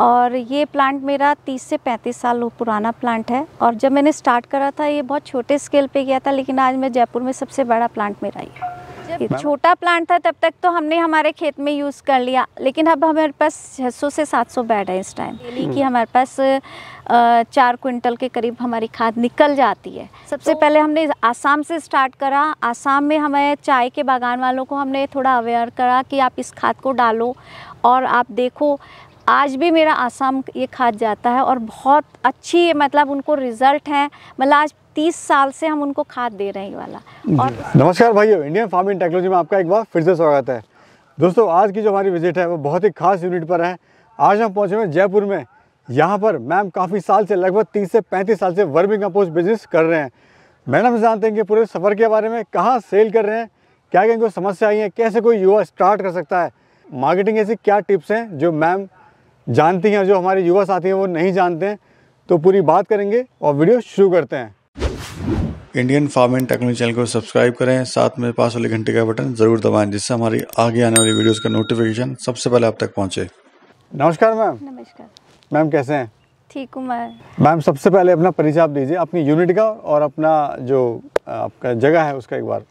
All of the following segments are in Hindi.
और ये प्लांट मेरा 30 से 35 साल पुराना प्लांट है और जब मैंने स्टार्ट करा था ये बहुत छोटे स्केल पे किया था लेकिन आज मैं जयपुर में सबसे बड़ा प्लांट मेरा ही छोटा प्लांट था तब तक तो हमने हमारे खेत में यूज़ कर लिया लेकिन अब हमारे पास छः सौ से सात सौ बेड है इस टाइम हम्म। डेली की हमारे पास चार क्विंटल के करीब हमारी खाद निकल जाती है सबसे तो, पहले हमने आसाम से स्टार्ट करा आसाम में हमें चाय के बागान वालों को हमने थोड़ा अवेयर करा कि आप इस खाद को डालो और आप देखो आज भी मेरा आसाम ये खाद जाता है और बहुत अच्छी मतलब उनको रिजल्ट है मतलब आज तीस साल से हम उनको खाद दे रहे हैं वाला और नमस्कार भाइयों इंडियन फार्मिंग टेक्नोलॉजी में आपका एक बार फिर से स्वागत है दोस्तों आज की जो हमारी विजिट है वो बहुत ही खास यूनिट पर है आज हम पहुँचे हुए जयपुर में यहाँ पर मैम काफ़ी साल से लगभग तीस से पैंतीस साल से वर्मी कंपोस्ट बिजनेस कर रहे हैं मैडम जानते हैं कि पूरे सफ़र के बारे में कहाँ सेल कर रहे हैं क्या क्या इनको समस्या आई है कैसे कोई युवा स्टार्ट कर सकता है मार्केटिंग ऐसी क्या टिप्स हैं जो मैम जानती हैं जो हमारे युवा साथी हैं वो नहीं जानते हैं तो पूरी बात करेंगे और वीडियो शुरू करते हैं Indian farm and technology channel को सब्सक्राइब करें साथ में पास वाले घंटे का बटन ज़रूर दबाएं जिससे हमारी आगे आने वाली वीडियोस का नोटिफिकेशन सबसे पहले आप तक पहुंचे नमस्कार मैम नमस्कार मैम कैसे हैं ठीक हूँ मैं मैम सबसे पहले अपना परिचय आप दीजिए अपनी यूनिट का और अपना जो आपका जगह है उसका एक बार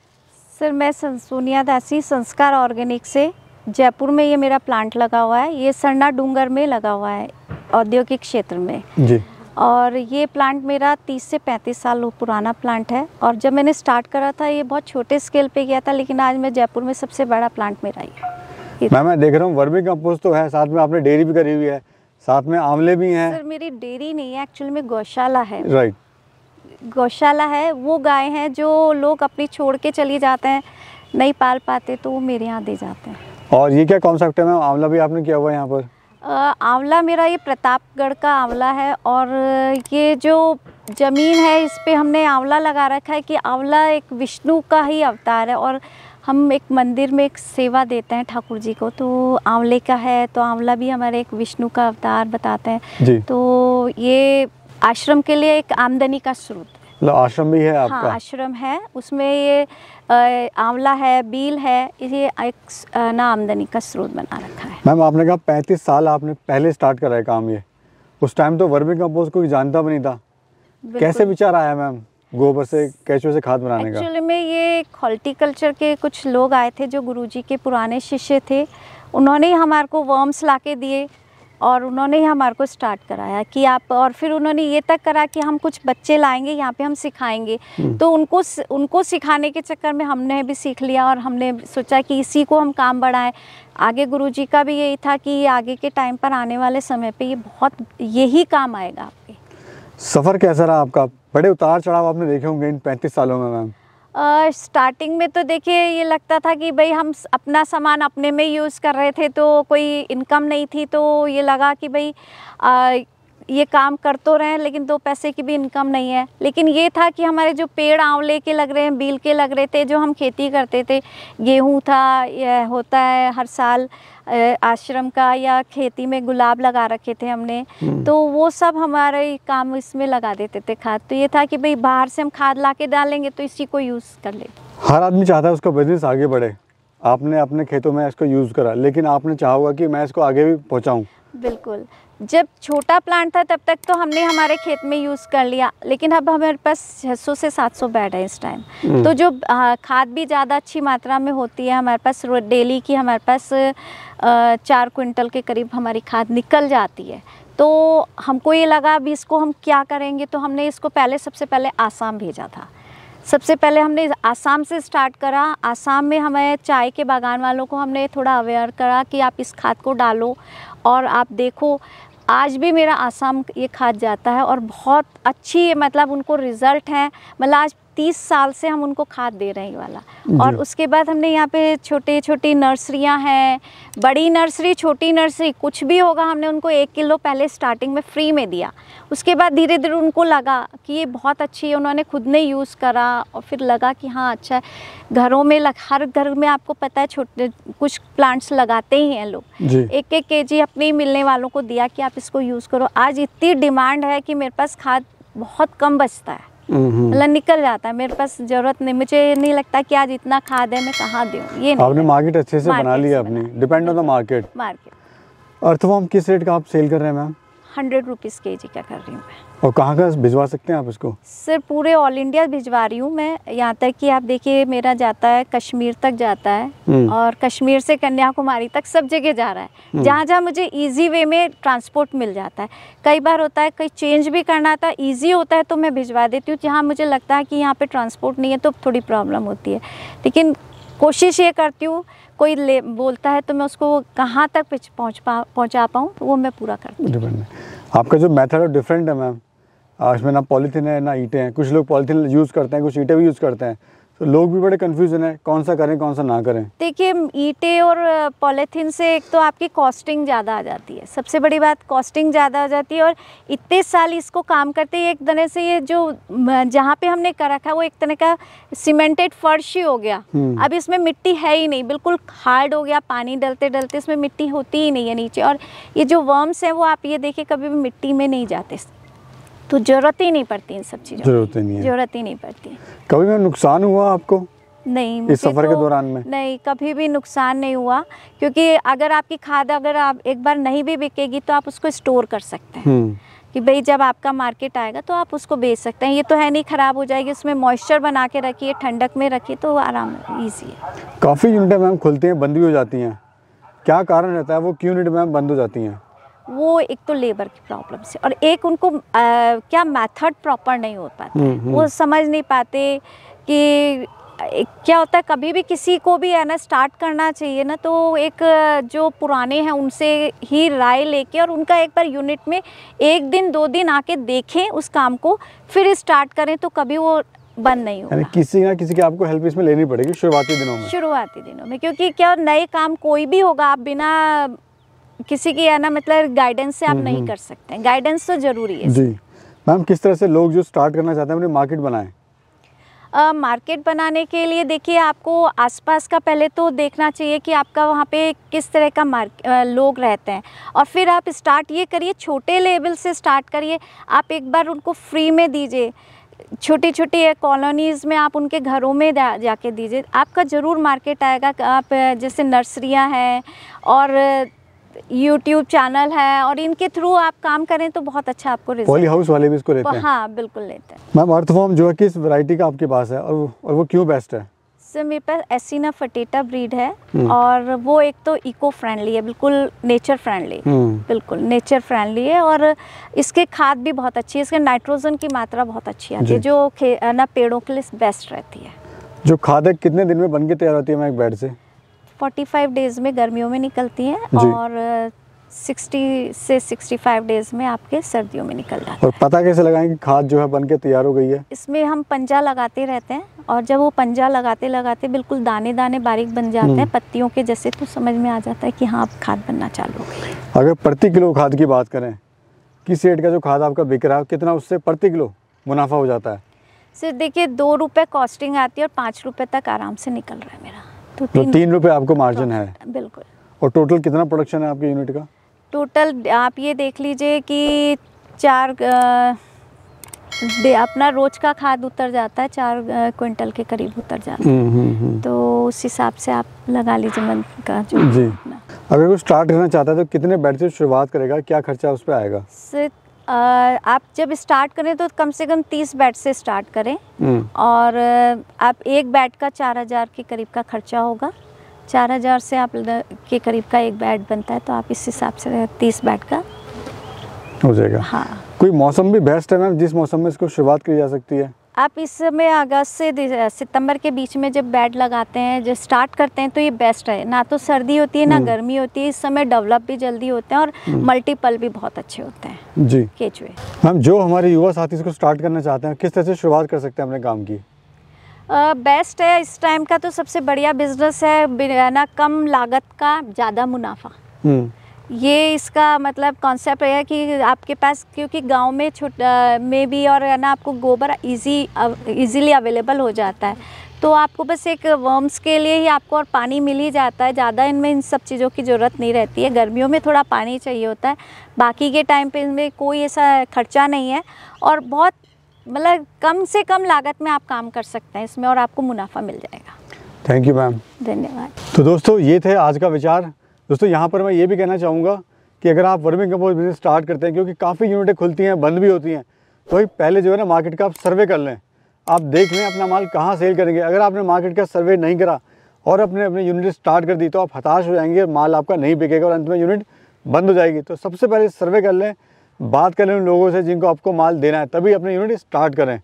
सर मैं सोनिया दासी संस्कार ऑर्गेनिक से जयपुर में ये मेरा प्लांट लगा हुआ है ये सरना डूंगर में लगा हुआ है औद्योगिक क्षेत्र में जी और ये प्लांट मेरा 30 से 35 साल पुराना प्लांट है और जब मैंने स्टार्ट करा था ये बहुत छोटे स्केल पे किया था लेकिन आज मैं जयपुर में सबसे बड़ा प्लांट मेरा ही मैं मैं देख रहा हूँ वर्मी कम्पोज तो है साथ में आपने डेयरी भी करी हुई है साथ में आंवले भी हैं सर मेरी डेयरी नहीं है एक्चुअली में गौशाला है राइट गौशाला है वो गाय हैं जो लोग अपनी छोड़ के चले जाते हैं नहीं पाल पाते तो वो मेरे यहाँ दे जाते हैं और ये क्या कॉन्सेप्ट है मैम आंवला भी आपने किया हुआ है यहाँ पर आंवला मेरा ये प्रतापगढ़ का आंवला है और ये जो ज़मीन है इस पर हमने आंवला लगा रखा है कि आंवला एक विष्णु का ही अवतार है और हम एक मंदिर में एक सेवा देते हैं ठाकुर जी को तो आंवले का है तो आंवला भी हमारे एक विष्णु का अवतार बताते हैं तो ये आश्रम के लिए एक आमदनी का स्रोत मतलब आश्रम भी है हाँ, आपका हाँ, आश्रम है उसमें ये आंवला है बील है ये एक ना आमदनी का स्रोत बना रखा है मैम आपने कहा पैंतीस साल आपने पहले स्टार्ट करा है काम ये उस टाइम तो वर्मी कंपोस्ट कोई जानता भी नहीं था कैसे विचार आया मैम गोबर से कैचों से खाद बनाने का एक्चुअली में ये हॉर्टिकल्चर के कुछ लोग आए थे जो गुरुजी के पुराने शिष्य थे उन्होंने ही हमारे को वर्म्स ला दिए और उन्होंने ही हमारे को स्टार्ट कराया कि आप और फिर उन्होंने ये तक करा कि हम कुछ बच्चे लाएंगे यहाँ पे हम सिखाएंगे हम्म। तो उनको उनको सिखाने के चक्कर में हमने भी सीख लिया और हमने सोचा कि इसी को हम काम बढ़ाएं आगे गुरुजी का भी यही था कि आगे के टाइम पर आने वाले समय पे ये बहुत यही काम आएगा आपके सफ़र कैसा रहा आपका बड़े उतार चढ़ाव आपने देखे होंगे इन पैंतीस सालों में मैम स्टार्टिंग में तो देखिए ये लगता था कि भाई हम अपना सामान अपने में यूज़ कर रहे थे तो कोई इनकम नहीं थी तो ये लगा कि भाई ये काम कर तो रहे हैं लेकिन दो पैसे की भी इनकम नहीं है लेकिन ये था कि हमारे जो पेड़ आंवले के लग रहे हैं बील के लग रहे थे जो हम खेती करते थे गेहूँ था होता है हर साल आश्रम का या खेती में गुलाब लगा रखे थे हमने हम्म। तो वो सब हमारे काम इसमें लगा देते थे खाद तो ये था कि भाई बाहर से हम खाद ला के डालेंगे तो इसी को यूज़ कर ले हर आदमी चाहता है उसका बिजनेस आगे बढ़े आपने अपने खेतों में इसको यूज़ करा लेकिन आपने चाह हुआ कि मैं इसको आगे भी पहुँचाऊँ बिल्कुल जब छोटा प्लांट था तब तक तो हमने हमारे खेत में यूज़ कर लिया लेकिन अब हमारे पास 600 से 700 बेड है इस टाइम हम्म। तो जो खाद भी ज़्यादा अच्छी मात्रा में होती है हमारे पास डेली की हमारे पास चार क्विंटल के करीब हमारी खाद निकल जाती है तो हमको ये लगा अभी इसको हम क्या करेंगे तो हमने इसको पहले सबसे पहले आसाम भेजा था सबसे पहले हमने आसाम से स्टार्ट करा आसाम में हमें चाय के बागान वालों को हमने थोड़ा अवेयर करा कि आप इस खाद को डालो और आप देखो आज भी मेरा आसाम ये खाद जाता है और बहुत अच्छी मतलब उनको रिज़ल्ट हैं मतलब आज तीस साल से हम उनको खाद दे रहे हैं वाला और उसके बाद हमने यहाँ पे छोटे छोटी नर्सरियाँ हैं बड़ी नर्सरी छोटी नर्सरी कुछ भी होगा हमने उनको एक किलो पहले स्टार्टिंग में फ्री में दिया उसके बाद धीरे धीरे उनको लगा कि ये बहुत अच्छी है उन्होंने खुद ने यूज़ करा और फिर लगा कि हाँ अच्छा है घरों में लग, हर घर में आपको पता है छोटे कुछ प्लांट्स लगाते ही हैं लोग एक एक के जी अपने मिलने वालों को दिया कि आप इसको यूज़ करो आज इतनी डिमांड है कि मेरे पास खाद बहुत कम बचता है हम्म। मतलब निकल जाता है मेरे पास जरूरत नहीं मुझे नहीं लगता कि आज इतना खाद है मैं कहाँ दूँ ये आपने मार्केट अच्छे से बना लिया अपनी depend on the market market earthworm किस रेट का आप सेल कर रहे हैं मैम हंड्रेड रुपीज़ के जी का कर रही हूँ और कहाँ कहाँ भिजवा सकते हैं आप इसको सर पूरे ऑल इंडिया भिजवा रही हूँ मैं यहाँ तक कि आप देखिए मेरा जाता है कश्मीर तक जाता है हम्म। और कश्मीर से कन्याकुमारी तक सब जगह जा रहा है हम्म। जहाँ जहाँ मुझे इजी वे में ट्रांसपोर्ट मिल जाता है कई बार होता है कहीं चेंज भी करना आता ईजी होता है तो मैं भिजवा देती हूँ जहाँ मुझे लगता है कि यहाँ पर ट्रांसपोर्ट नहीं है तो थोड़ी प्रॉब्लम होती है लेकिन कोशिश ये करती हूँ कोई ले बोलता है तो मैं उसको कहाँ तक पहुँच पा पहुँचा पाऊँ तो वो मैं पूरा कर हूँ आपका जो मेथड है डिफरेंट है मैम इसमें ना पॉलीथीन है ना ईटें हैं कुछ लोग पॉलीथीन यूज़ करते हैं कुछ ईटें भी यूज़ करते हैं तो लोग भी बड़े कंफ्यूजन है कौन सा करें कौन सा ना करें देखिए ईटे और पॉलीथीन से एक तो आपकी कॉस्टिंग ज़्यादा आ जाती है सबसे बड़ी बात कॉस्टिंग ज़्यादा हो जाती है और इतने साल इसको काम करते ही एक तरह से ये जो जहाँ पे हमने कर रखा वो एक तरह का सीमेंटेड फर्श ही हो गया हम्म। अब इसमें मिट्टी है ही नहीं बिल्कुल हार्ड हो गया पानी डलते डलते इसमें मिट्टी होती ही नहीं है नीचे और ये जो वर्म्स हैं वो आप ये देखिए कभी भी मिट्टी में नहीं जाते तो ज़रूरत ही नहीं पड़ती इन सब चीज़ों जरूरत ही नहीं जरूरत ही नहीं पड़ती कभी भी नुकसान हुआ आपको नहीं इस सफर तो, के दौरान में नहीं कभी भी नुकसान नहीं हुआ क्योंकि अगर आपकी खाद अगर आप एक बार नहीं भी बिकेगी तो आप उसको स्टोर कर सकते हैं हम्म। कि भाई जब आपका मार्केट आएगा तो आप उसको बेच सकते हैं ये तो है नहीं ख़राब हो जाएगी उसमें मॉइस्चर बना के रखिए ठंडक में रखिए तो आराम ईजी है काफ़ी यूनिटें मैम खुलती हैं बंद भी हो जाती हैं क्या कारण रहता है वो क्यों यूनिट मैम बंद हो जाती हैं वो एक तो लेबर की प्रॉब्लम से और एक उनको आ, क्या मेथड प्रॉपर नहीं हो पाता हम्म, हम्म। वो समझ नहीं पाते कि क्या होता है कभी भी किसी को भी है ना स्टार्ट करना चाहिए ना तो एक जो पुराने हैं उनसे ही राय लेके और उनका एक बार यूनिट में एक दिन दो दिन आके देखें उस काम को फिर स्टार्ट करें तो कभी वो बंद नहीं होगा किसी ना किसी की आपको हेल्प इसमें लेनी पड़ेगी शुरुआती दिनों में शुरुआती दिनों में क्योंकि क्या नए काम कोई भी होगा आप बिना किसी की है ना मतलब गाइडेंस से आप हम्म, नहीं हम्म। कर सकते गाइडेंस तो जरूरी है जी मैम किस तरह से लोग जो स्टार्ट करना चाहते हैं अपनी मार्केट बनाएं मार्केट uh, बनाने के लिए देखिए आपको आसपास का पहले तो देखना चाहिए कि आपका वहाँ पे किस तरह का मार्क लोग रहते हैं और फिर आप स्टार्ट ये करिए छोटे लेवल से स्टार्ट करिए आप एक बार उनको फ्री में दीजिए छोटी छोटी कॉलोनीज़ में आप उनके घरों में जाके दीजिए आपका ज़रूर मार्केट आएगा आप जैसे नर्सरियाँ हैं और यूट्यूब चैनल है और इनके थ्रू आप काम करें तो बहुत अच्छा आपको पॉली हाउस वाले भी इसको लेते हैं हाँ बिल्कुल लेते हैं मैम अर्थफॉर्म जो है किस वैरायटी का आपके पास है और और वो क्यों बेस्ट है सर मेरे पास एसिना फटेटा ब्रीड है हम्म। और वो एक तो इको फ्रेंडली है बिल्कुल नेचर फ्रेंडली हम्म। बिल्कुल नेचर फ्रेंडली है और इसके खाद भी बहुत अच्छी है इसके नाइट्रोजन की मात्रा बहुत अच्छी आती है जो ना पेड़ों के लिए बेस्ट रहती है जो खाद है कितने दिन में बन के तैयार होती है मैं एक बेड से 45 डेज में गर्मियों में निकलती हैं और 60 से 65 डेज में आपके सर्दियों में निकल है और पता कैसे लगाएं कि खाद जो है बनके तैयार हो गई है इसमें हम पंजा लगाते रहते हैं और जब वो पंजा लगाते लगाते बिल्कुल दाने दाने बारीक बन जाते हैं हम्म। पत्तियों के जैसे तो समझ में आ जाता है कि हाँ खाद बनना चालू हो अगर प्रति किलो खाद की बात करें किस रेट का जो खाद आपका बिक रहा है कितना उससे प्रति किलो मुनाफा हो जाता है सिर्फ देखिए दो रुपये कॉस्टिंग आती है और पाँच रुपये तक आराम से निकल रहा है मेरा तो, तो तीन, तो आपको मार्जिन है बिल्कुल और टोटल कितना प्रोडक्शन है आपके यूनिट का टोटल आप ये देख लीजिए कि चार अपना रोज का खाद उतर जाता है चार क्विंटल के करीब उतर जाता है हम्म, हम्म, हम्म। तो उस हिसाब से आप लगा लीजिए मन का जो जी अगर कोई स्टार्ट करना चाहता है तो कितने बैट से शुरुआत करेगा क्या खर्चा उस पर आएगा सिर्फ आप जब स्टार्ट करें तो कम से कम तीस बैट से स्टार्ट करें हम्म। और आप एक बैट का चार हज़ार के करीब का खर्चा होगा चार हज़ार से आप के करीब का एक बैट बनता है तो आप इस हिसाब से तीस बैट का हो जाएगा हाँ कोई मौसम भी बेस्ट है मैम जिस मौसम में इसको शुरुआत की जा सकती है आप इसमें अगस्त से सितंबर के बीच में जब बेड लगाते हैं जब स्टार्ट करते हैं तो ये बेस्ट है ना तो सर्दी होती है ना हम्म। गर्मी होती है इस समय डेवलप भी जल्दी होते हैं और मल्टीपल हम्म। भी बहुत अच्छे होते हैं जी केचुए मैम जो हमारे युवा साथी इसको स्टार्ट करना चाहते हैं किस तरह से शुरुआत कर सकते हैं अपने काम की बेस्ट है इस टाइम का तो सबसे बढ़िया बिजनेस है ना कम लागत का ज़्यादा मुनाफा हम्म। ये इसका मतलब कॉन्सेप्ट है कि आपके पास क्योंकि गांव में छुट में भी और है ना आपको गोबर इजी इजीली अवेलेबल हो जाता है तो आपको बस एक वर्म्स के लिए ही आपको और पानी मिल ही जाता है ज़्यादा इनमें इन सब चीज़ों की ज़रूरत नहीं रहती है गर्मियों में थोड़ा पानी चाहिए होता है बाकी के टाइम पे इनमें कोई ऐसा खर्चा नहीं है और बहुत मतलब कम से कम लागत में आप काम कर सकते हैं इसमें और आपको मुनाफा मिल जाएगा थैंक यू मैम धन्यवाद तो दोस्तों ये थे आज का विचार दोस्तों यहाँ पर मैं ये भी कहना चाहूँगा कि अगर आप वर्मिंग कंपोज बिजनेस स्टार्ट करते हैं क्योंकि काफ़ी यूनिटें खुलती हैं बंद भी होती हैं तो पहले जो है ना मार्केट का आप सर्वे कर लें आप देख लें अपना माल कहाँ सेल करेंगे अगर आपने मार्केट का सर्वे नहीं करा और अपने अपने यूनिट स्टार्ट कर दी तो आप हताश हो जाएंगे माल आपका नहीं बिकेगा और अंत में यूनिट बंद हो जाएगी तो सबसे पहले सर्वे कर लें बात कर लें उन लोगों से जिनको आपको माल देना है तभी अपने यूनिट स्टार्ट करें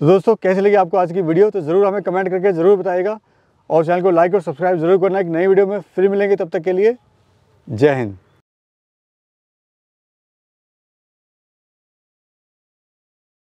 तो दोस्तों कैसे लगी आपको आज की वीडियो तो ज़रूर हमें कमेंट करके ज़रूर बताएगा और चैनल को लाइक और सब्सक्राइब जरूर करना एक नई वीडियो में फिर मिलेंगे तब तक के लिए जय हिंद